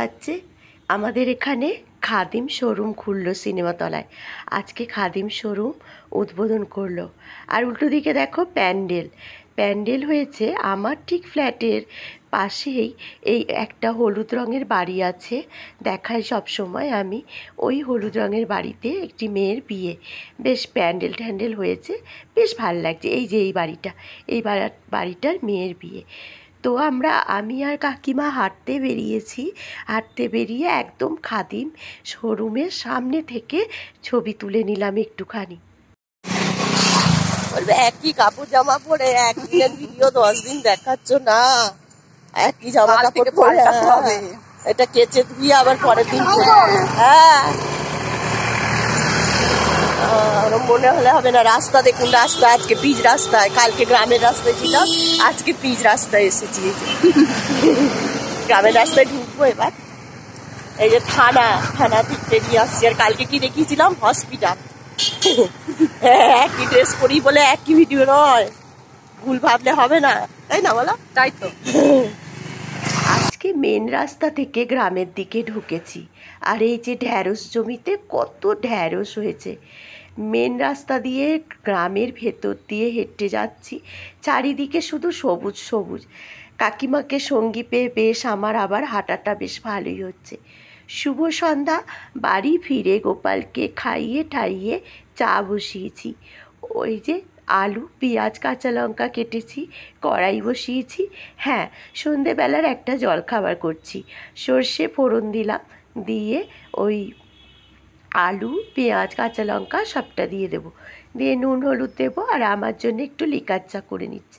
পাচ্ছে আমাদের এখানে খাদিম শোরুম খুললো সিনেমাতলায় আজকে খাদিম শোরুম উদ্বোধন করলো আর উল্টো দিকে দেখো প্যান্ডেল প্যান্ডেল হয়েছে আমার ঠিক ফ্ল্যাটের পাশেই এই একটা হলুদ রঙের বাড়ি আছে দেখায় সব সময় আমি ওই হলুদ রঙের বাড়িতে একটি মেয়ের বিয়ে বেশ প্যান্ডেল ট্যান্ডেল হয়েছে বেশ ভাল লাগছে এই যে এই বাড়িটা এই বাড়িটার মেয়ের বিয়ে তো আমরা আমি আর কাকিমা হাঁটতে বেরিয়েছি হাঁটতে বেরিয়ে একদম খাদিম শোরুমের সামনে থেকে ছবি তুলে নিলাম একটুখানি একই কাপড় জামা পরে একদিনের ভিডিও দশ দিন দেখাচ্ছ না একই জামা কাপড় পরে হ্যাঁ, এটা কেচে ধুয়ে আবার পরের দিন হ্যাঁ মনে হলে হবে না রাস্তা দেখুন রাস্তা আজকে পিচ রাস্তায় কালকে গ্রামের রাস্তায় ছিলাম আজকে পিচ রাস্তায় এসেছি গ্রামের রাস্তায় ঢুকবো এবার এই যে থানা থানা ঠিক নিয়ে আসছি আর কালকে কি দেখিয়েছিলাম হসপিটাল হ্যাঁ একই ড্রেস করি বলে একই ভিডিও নয় ভুল ভাবলে হবে না তাই না বলো তাই তো আজকে মেন রাস্তা থেকে গ্রামের দিকে ঢুকেছি আর এই যে ঢ্যাঁড়স জমিতে কত ঢ্যাঁড়স হয়েছে মেন রাস্তা দিয়ে গ্রামের ভেতর দিয়ে হেঁটে যাচ্ছি চারিদিকে শুধু সবুজ সবুজ কাকিমাকে সঙ্গী পেয়ে বেশ আমার আবার হাঁটাটা বেশ ভালোই হচ্ছে শুভ সন্ধ্যা বাড়ি ফিরে গোপালকে খাইয়ে ঠাইয়ে চা বসিয়েছি ওই যে আলু পেঁয়াজ কাঁচা লঙ্কা কেটেছি কড়াই বসিয়েছি হ্যাঁ সন্ধেবেলার একটা জলখাবার করছি সর্ষে ফোড়ন দিলাম দিয়ে ওই আলু পেঁয়াজ কাঁচা লঙ্কা সবটা দিয়ে দেবো দিয়ে নুন হলুদ দেবো আর আমার জন্য একটু লিকার চা করে নিচ্ছি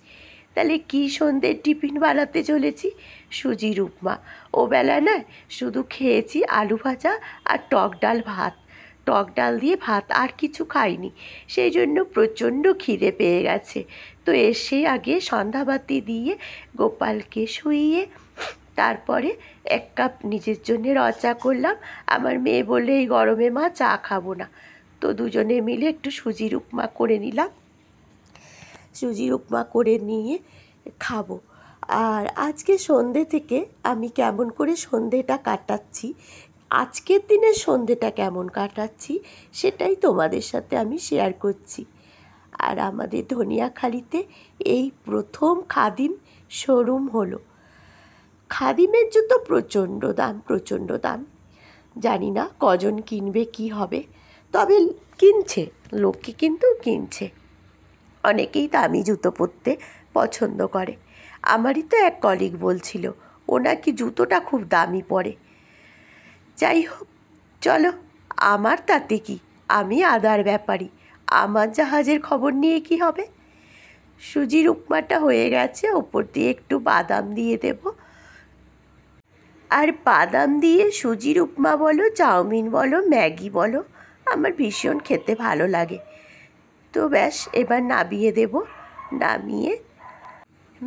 তাহলে কি সন্ধ্যের টিফিন বানাতে চলেছি সুজির উপমা ও বেলা না শুধু খেয়েছি আলু ভাজা আর টক ডাল ভাত টক ডাল দিয়ে ভাত আর কিছু খাইনি সেই জন্য প্রচণ্ড খিদে পেয়ে গেছে তো এসে আগে সন্ধ্যাবাতি দিয়ে গোপালকে শুইয়ে তারপরে এক কাপ নিজের জন্য রচা করলাম আমার মেয়ে বললে এই গরমে মা চা খাবো না তো দুজনে মিলে একটু সুজির উপমা করে নিলাম সুজির উপমা করে নিয়ে খাবো আর আজকে সন্ধে থেকে আমি কেমন করে সন্ধেটা কাটাচ্ছি আজকের দিনে সন্ধেটা কেমন কাটাচ্ছি সেটাই তোমাদের সাথে আমি শেয়ার করছি আর আমাদের ধনিয়াখালিতে এই প্রথম খাদিম শোরুম হলো খাদিমের জুতো প্রচণ্ড দাম প্রচণ্ড দাম জানি না কজন কিনবে কি হবে তবে কিনছে লোককে কিন্তু কিনছে অনেকেই দামি জুতো পরতে পছন্দ করে আমারই তো এক কলিগ বলছিল ও নাকি জুতোটা খুব দামি পড়ে যাই হোক চলো আমার তাতে কি আমি আদার ব্যাপারী আমার জাহাজের খবর নিয়ে কি হবে সুজির উপমাটা হয়ে গেছে ওপর দিয়ে একটু বাদাম দিয়ে দেব আর বাদাম দিয়ে সুজির উপমা বলো চাউমিন বলো ম্যাগি বলো আমার ভীষণ খেতে ভালো লাগে তো ব্যাস এবার নামিয়ে দেব নামিয়ে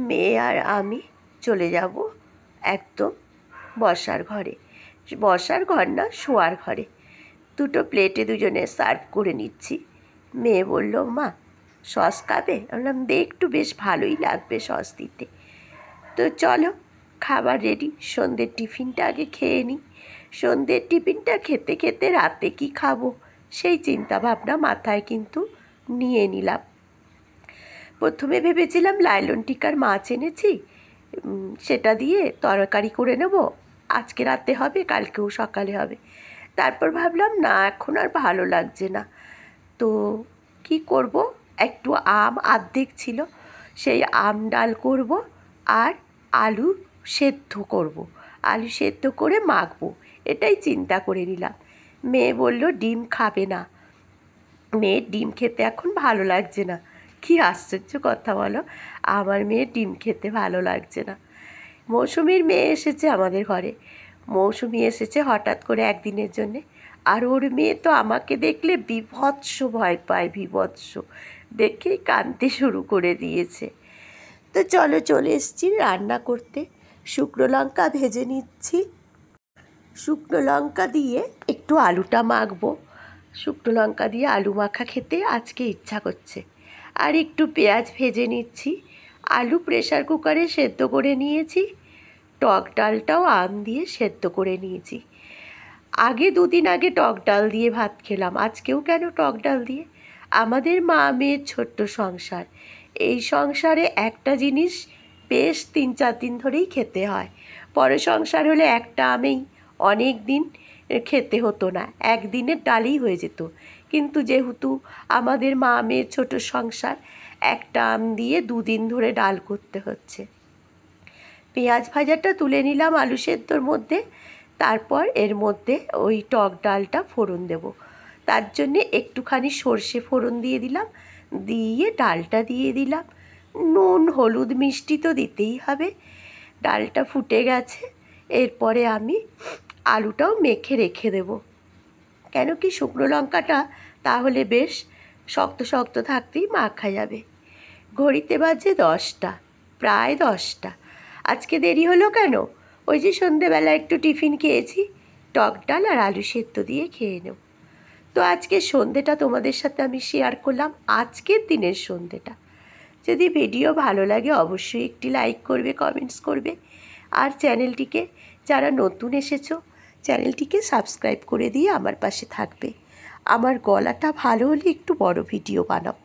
মেয়ে আর আমি চলে যাব একদম বসার ঘরে বসার ঘর না শোয়ার ঘরে দুটো প্লেটে দুজনে সার্ভ করে নিচ্ছি মেয়ে বলল মা সস খাবে বললাম দে একটু বেশ ভালোই লাগবে সস দিতে তো চলো খাবার রেডি সন্ধ্যের টিফিনটা আগে খেয়ে নিই সন্ধ্যের টিফিনটা খেতে খেতে রাতে কি খাবো সেই চিন্তা ভাবনা মাথায় কিন্তু নিয়ে নিলাম প্রথমে ভেবেছিলাম লাইলন টিকার মাছ এনেছি সেটা দিয়ে তরকারি করে নেবো আজকে রাতে হবে কালকেও সকালে হবে তারপর ভাবলাম না এখন আর ভালো লাগছে না তো কি করব একটু আম আর্ধেক ছিল সেই আম ডাল করব আর আলু সেদ্ধ করব। আলু সেদ্ধ করে মাখবো এটাই চিন্তা করে নিলাম মেয়ে বলল ডিম খাবে না মেয়ের ডিম খেতে এখন ভালো লাগছে না কি আশ্চর্য কথা বলো আমার মেয়ের ডিম খেতে ভালো লাগছে না মৌসুমির মেয়ে এসেছে আমাদের ঘরে মৌসুমি এসেছে হঠাৎ করে একদিনের জন্যে আর ওর মেয়ে তো আমাকে দেখলে বিভৎস ভয় পায় বিভৎস দেখেই কাঁদতে শুরু করে দিয়েছে তো চলো চলে এসছি রান্না করতে শুকনো লঙ্কা ভেজে নিচ্ছি শুকনো লঙ্কা দিয়ে একটু আলুটা মাখবো শুকনো লঙ্কা দিয়ে আলু মাখা খেতে আজকে ইচ্ছা করছে আর একটু পেঁয়াজ ভেজে নিচ্ছি আলু প্রেশার কুকারে সেদ্ধ করে নিয়েছি টক ডালটাও আম দিয়ে সেদ্ধ করে নিয়েছি আগে দুদিন আগে টক ডাল দিয়ে ভাত খেলাম আজকেও কেন টক ডাল দিয়ে আমাদের মা মেয়ের ছোট্ট সংসার এই সংসারে একটা জিনিস বেশ তিন চার দিন ধরেই খেতে হয় পরে সংসার হলে একটা আমেই অনেক দিন খেতে হতো না একদিনের ডালই হয়ে যেত কিন্তু যেহেতু আমাদের মা মেয়ের ছোট সংসার একটা আম দিয়ে দুদিন ধরে ডাল করতে হচ্ছে পেঁয়াজ ভাজাটা তুলে নিলাম আলু সেদ্ধর মধ্যে তারপর এর মধ্যে ওই টক ডালটা ফোড়ন দেব তার জন্যে একটুখানি সর্ষে ফোড়ন দিয়ে দিলাম দিয়ে ডালটা দিয়ে দিলাম নুন হলুদ মিষ্টি তো দিতেই হবে ডালটা ফুটে গেছে এরপরে আমি আলুটাও মেখে রেখে দেব কেন কি শুকনো লঙ্কাটা তাহলে বেশ শক্ত শক্ত থাকতেই মাখা যাবে ঘড়িতে বাজে দশটা প্রায় দশটা আজকে দেরি হলো কেন ওই যে সন্ধেবেলা একটু টিফিন খেয়েছি টক ডাল আর আলু সেদ্ধ দিয়ে খেয়ে নেব তো আজকে সন্ধেটা তোমাদের সাথে আমি শেয়ার করলাম আজকের দিনের সন্ধেটা যদি ভিডিও ভালো লাগে অবশ্যই একটি লাইক করবে কমেন্টস করবে আর চ্যানেলটিকে যারা নতুন এসেছো চ্যানেলটিকে সাবস্ক্রাইব করে দিয়ে আমার পাশে থাকবে আমার গলাটা ভালো হলে একটু বড় ভিডিও বানাও